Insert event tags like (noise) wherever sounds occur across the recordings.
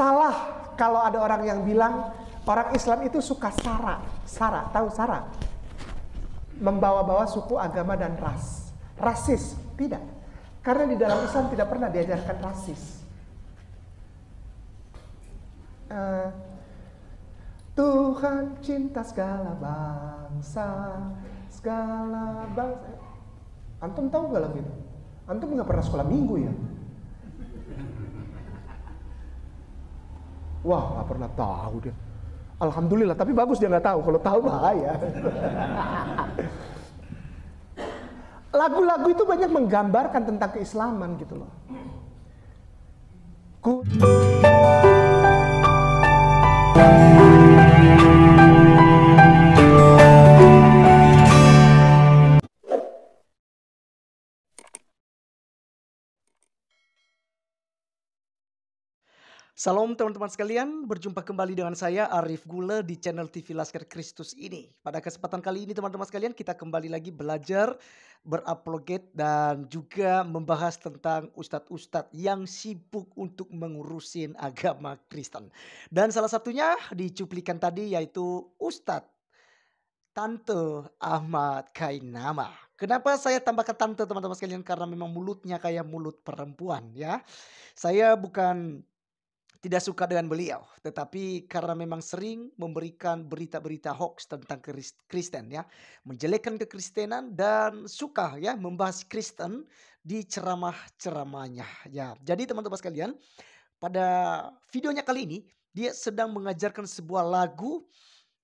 Salah kalau ada orang yang bilang orang Islam itu suka sara, sara, tahu sara? Membawa-bawa suku, agama dan ras. Rasis, tidak. Karena di dalam Islam tidak pernah diajarkan rasis. Uh, Tuhan cinta segala bangsa, segala bangsa. Antum tahu nggak lagu itu? Antum nggak pernah sekolah minggu ya? Wah, nggak pernah tahu dia. Alhamdulillah, tapi bagus dia nggak tahu. Kalau tahu bahaya. Lagu-lagu itu banyak menggambarkan tentang keislaman gitu loh. Ku Salam teman-teman sekalian, berjumpa kembali dengan saya Arif Gula di channel TV Laskar Kristus ini. Pada kesempatan kali ini teman-teman sekalian kita kembali lagi belajar, berapologet dan juga membahas tentang ustadz-ustadz yang sibuk untuk mengurusin agama Kristen. Dan salah satunya dicuplikan tadi yaitu Ustadz Tante Ahmad Kainama. Kenapa saya tambahkan tante teman-teman sekalian karena memang mulutnya kayak mulut perempuan ya. Saya bukan tidak suka dengan beliau, tetapi karena memang sering memberikan berita-berita hoax tentang Kristen ya, menjelekkan kekristenan dan suka ya membahas Kristen di ceramah-ceramahnya ya. Jadi teman-teman sekalian, pada videonya kali ini dia sedang mengajarkan sebuah lagu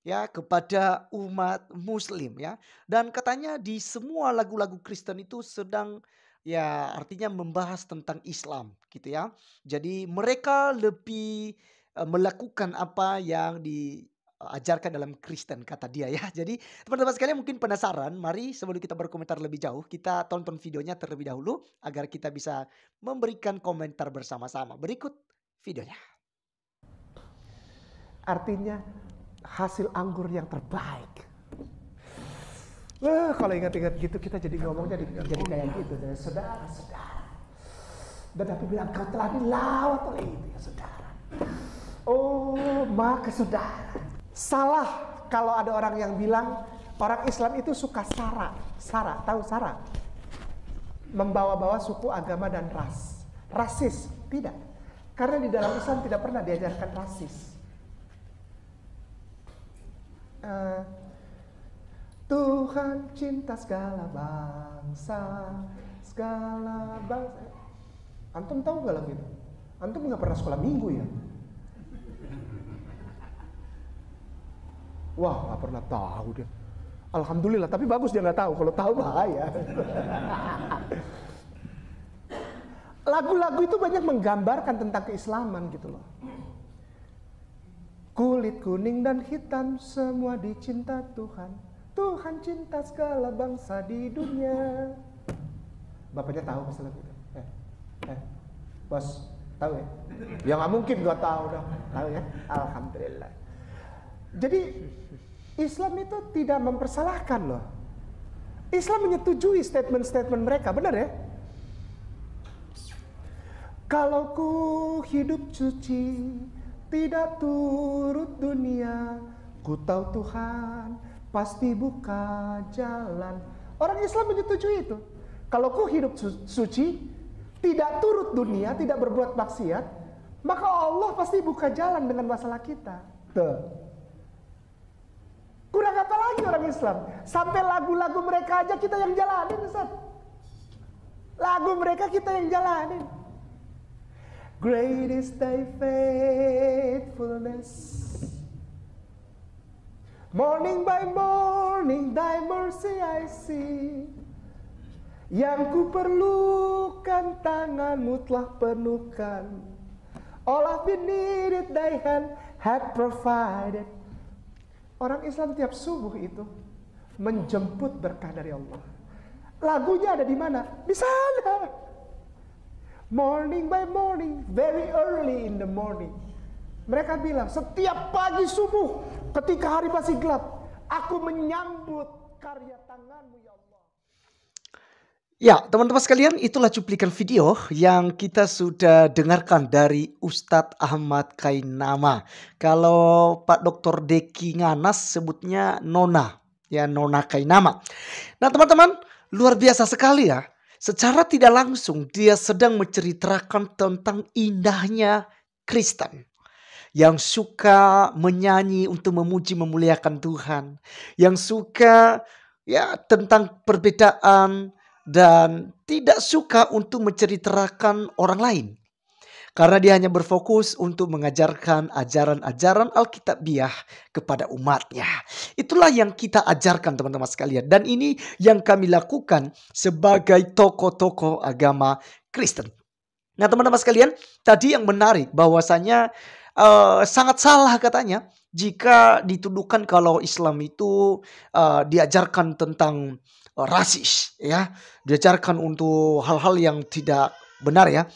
ya kepada umat muslim ya dan katanya di semua lagu-lagu Kristen itu sedang ya artinya membahas tentang Islam gitu ya. Jadi mereka lebih eh, melakukan apa yang diajarkan dalam Kristen kata dia ya. (laughs) Jadi teman-teman sekalian mungkin penasaran, mari sebelum kita berkomentar lebih jauh, kita tonton videonya terlebih dahulu agar kita bisa memberikan komentar bersama-sama. Berikut videonya. Artinya hasil anggur yang terbaik Wah, kalau ingat-ingat gitu kita jadi ngomongnya jadi, jadi kayak gitu dari saudara-saudara. Dan aku bilang kau telah dilawat oleh itu ya saudara. Oh, maka saudara. Salah kalau ada orang yang bilang orang Islam itu suka sara. Sara, tahu sara? Membawa-bawa suku, agama dan ras. Rasis, tidak. Karena di dalam Islam tidak pernah diajarkan rasis. Uh, Tuhan cinta segala bangsa, segala bangsa. Antum tahu gak lagu itu? Antum nggak pernah sekolah minggu ya? Wah, nggak pernah tahu dia. Alhamdulillah, tapi bagus dia nggak tahu. Kalau tahu bahaya. Lagu-lagu itu banyak menggambarkan tentang keislaman gitu loh. Kulit kuning dan hitam semua dicinta Tuhan Tuhan cinta segala bangsa di dunia. Bapaknya tahu pasti itu. Eh, eh, bos, tahu ya? Ya nggak mungkin gua tahu dong. Tahu ya? Alhamdulillah. Jadi Islam itu tidak mempersalahkan loh. Islam menyetujui statement-statement mereka, benar ya? Kalau ku hidup cuci, tidak turut dunia, ku tahu Tuhan pasti buka jalan. Orang Islam menyetujui itu. Kalau ku hidup su suci, tidak turut dunia, tidak berbuat maksiat, maka Allah pasti buka jalan dengan masalah kita. Tuh. Kurang apa lagi orang Islam? Sampai lagu-lagu mereka aja kita yang jalanin, Ustaz. Lagu mereka kita yang jalanin. Great is thy faithfulness. Morning by morning thy mercy I see Yang ku perlukan tanganmu telah penuhkan All I've been needed thy hand had provided Orang Islam tiap subuh itu menjemput berkah dari Allah Lagunya ada di mana? Di sana Morning by morning, very early in the morning mereka bilang, setiap pagi subuh ketika hari masih gelap, aku menyambut karya tanganmu ya Allah. Ya, teman-teman sekalian, itulah cuplikan video yang kita sudah dengarkan dari Ustadz Ahmad Kainama. Kalau Pak Dr. Deki Nganas sebutnya Nona, ya Nona Kainama. Nah, teman-teman, luar biasa sekali ya. Secara tidak langsung dia sedang menceritakan tentang indahnya Kristen yang suka menyanyi untuk memuji memuliakan Tuhan, yang suka ya tentang perbedaan dan tidak suka untuk menceritakan orang lain. Karena dia hanya berfokus untuk mengajarkan ajaran-ajaran Alkitabiah kepada umatnya. Itulah yang kita ajarkan teman-teman sekalian. Dan ini yang kami lakukan sebagai tokoh-tokoh agama Kristen. Nah teman-teman sekalian, tadi yang menarik bahwasanya Eh, sangat salah katanya jika dituduhkan kalau Islam itu uh, diajarkan tentang uh, rasis ya diajarkan untuk hal-hal yang tidak benar ya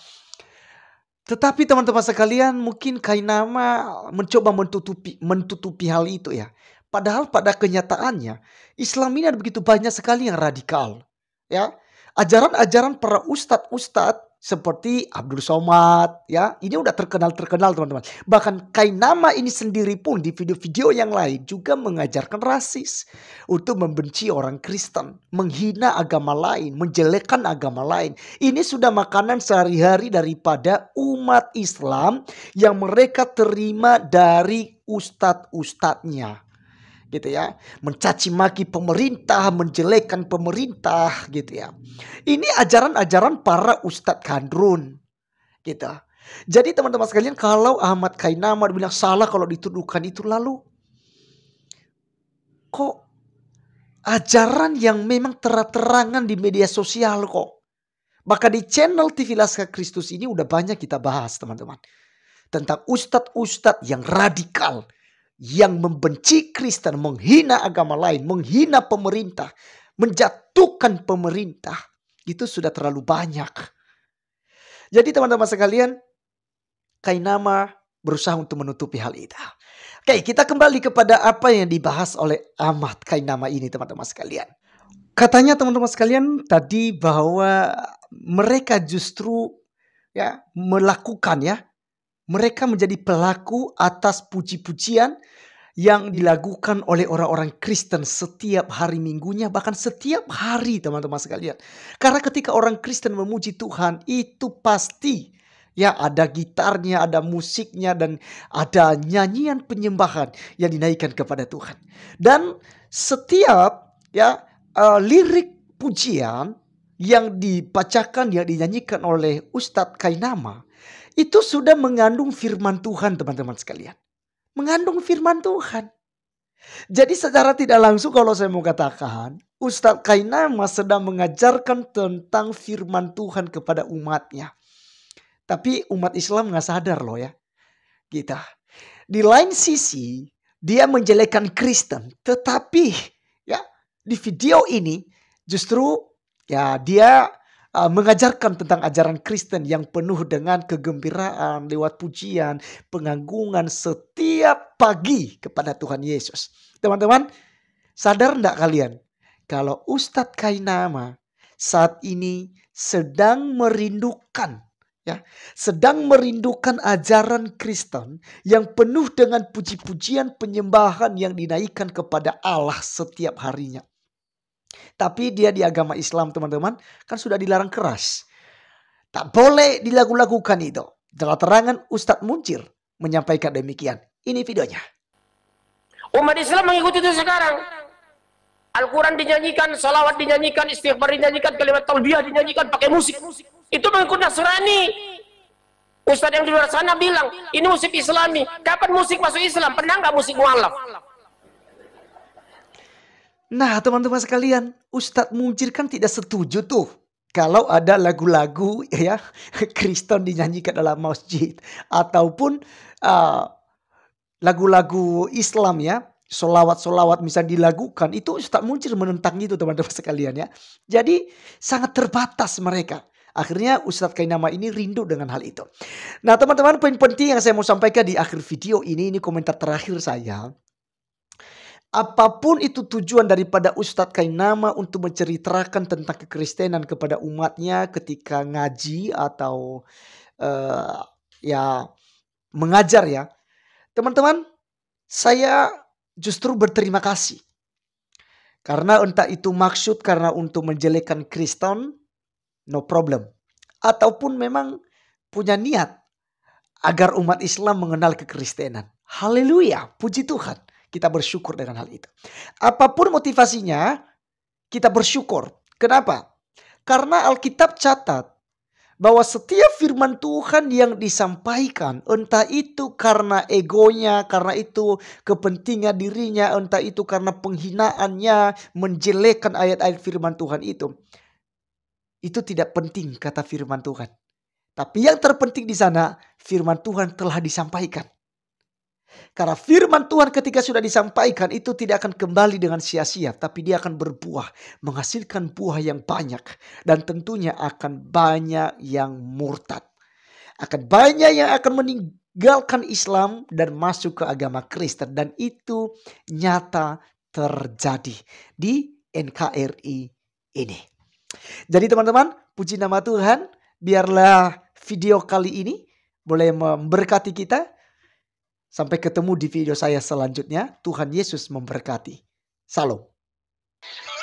tetapi teman-teman sekalian mungkin Kainama mencoba menutupi menutupi hal itu ya padahal pada kenyataannya Islam ini ada begitu banyak sekali yang radikal ya ajaran-ajaran para ustadz-ustadz seperti Abdul Somad ya ini udah terkenal terkenal teman-teman bahkan nama ini sendiri pun di video-video yang lain juga mengajarkan rasis untuk membenci orang Kristen menghina agama lain menjelekkan agama lain ini sudah makanan sehari-hari daripada umat Islam yang mereka terima dari ustadz-ustadznya gitu ya, mencaci maki pemerintah, menjelekkan pemerintah gitu ya. Ini ajaran-ajaran para ustadz kandrun gitu. Jadi teman-teman sekalian kalau Ahmad Kainama bilang salah kalau dituduhkan itu lalu kok ajaran yang memang terang-terangan di media sosial kok. Maka di channel TV Laskar Kristus ini udah banyak kita bahas teman-teman. Tentang ustadz-ustadz yang radikal yang membenci Kristen, menghina agama lain, menghina pemerintah, menjatuhkan pemerintah, itu sudah terlalu banyak. Jadi teman-teman sekalian, Kainama berusaha untuk menutupi hal itu. Oke, kita kembali kepada apa yang dibahas oleh Ahmad Kainama ini teman-teman sekalian. Katanya teman-teman sekalian tadi bahwa mereka justru ya melakukan ya mereka menjadi pelaku atas puji-pujian yang dilakukan oleh orang-orang Kristen setiap hari minggunya, bahkan setiap hari teman-teman sekalian. Karena ketika orang Kristen memuji Tuhan, itu pasti ya ada gitarnya, ada musiknya, dan ada nyanyian penyembahan yang dinaikkan kepada Tuhan. Dan setiap ya uh, lirik pujian yang dibacakan, yang dinyanyikan oleh Ustadz Kainama, itu sudah mengandung firman Tuhan teman-teman sekalian. Mengandung firman Tuhan. Jadi secara tidak langsung kalau saya mau katakan, Ustadz Kainama sedang mengajarkan tentang firman Tuhan kepada umatnya. Tapi umat Islam nggak sadar loh ya. Kita. Di lain sisi, dia menjelekkan Kristen. Tetapi ya di video ini justru ya dia Uh, mengajarkan tentang ajaran Kristen yang penuh dengan kegembiraan lewat pujian, pengagungan setiap pagi kepada Tuhan Yesus. Teman-teman, sadar enggak kalian kalau Ustadz Kainama saat ini sedang merindukan ya sedang merindukan ajaran Kristen yang penuh dengan puji-pujian penyembahan yang dinaikkan kepada Allah setiap harinya. Tapi dia di agama Islam teman-teman kan sudah dilarang keras. Tak boleh dilakukan itu. Telah terangan Ustadz Muncir menyampaikan demikian. Ini videonya. Umat Islam mengikuti itu sekarang. Al-Quran dinyanyikan, salawat dinyanyikan, istighfar dinyanyikan, kalimat talbiyah dinyanyikan pakai musik. Itu mengikuti Nasrani. Ustadz yang di luar sana bilang, ini musik islami. Kapan musik masuk Islam? Pernah nggak musik mualaf? Nah teman-teman sekalian, Ustadz Mujir kan tidak setuju tuh kalau ada lagu-lagu ya (laughs) Kristen dinyanyikan dalam masjid ataupun lagu eh, lagu-lagu Islam ya solawat-solawat misalnya dilakukan itu Ustadz Muncir menentang itu teman-teman sekalian ya. Jadi sangat terbatas mereka. Akhirnya Ustadz Kainama ini rindu dengan hal itu. Nah teman-teman poin penting yang saya mau sampaikan di akhir video ini, ini komentar terakhir saya. Apapun itu tujuan daripada Ustadz Kainama untuk menceritakan tentang kekristenan kepada umatnya ketika ngaji atau uh, ya mengajar ya. Teman-teman, saya justru berterima kasih. Karena entah itu maksud karena untuk menjelekkan Kristen, no problem. Ataupun memang punya niat agar umat Islam mengenal kekristenan. Haleluya, puji Tuhan. Kita bersyukur dengan hal itu. Apapun motivasinya, kita bersyukur. Kenapa? Karena Alkitab catat bahwa setiap firman Tuhan yang disampaikan, entah itu karena egonya, karena itu kepentingan dirinya, entah itu karena penghinaannya, menjelekkan ayat-ayat firman Tuhan itu. Itu tidak penting kata firman Tuhan. Tapi yang terpenting di sana firman Tuhan telah disampaikan. Karena firman Tuhan ketika sudah disampaikan itu tidak akan kembali dengan sia-sia. Tapi dia akan berbuah. Menghasilkan buah yang banyak. Dan tentunya akan banyak yang murtad. Akan banyak yang akan meninggalkan Islam dan masuk ke agama Kristen. Dan itu nyata terjadi di NKRI ini. Jadi teman-teman, puji nama Tuhan. Biarlah video kali ini boleh memberkati kita Sampai ketemu di video saya selanjutnya. Tuhan Yesus memberkati. Salam.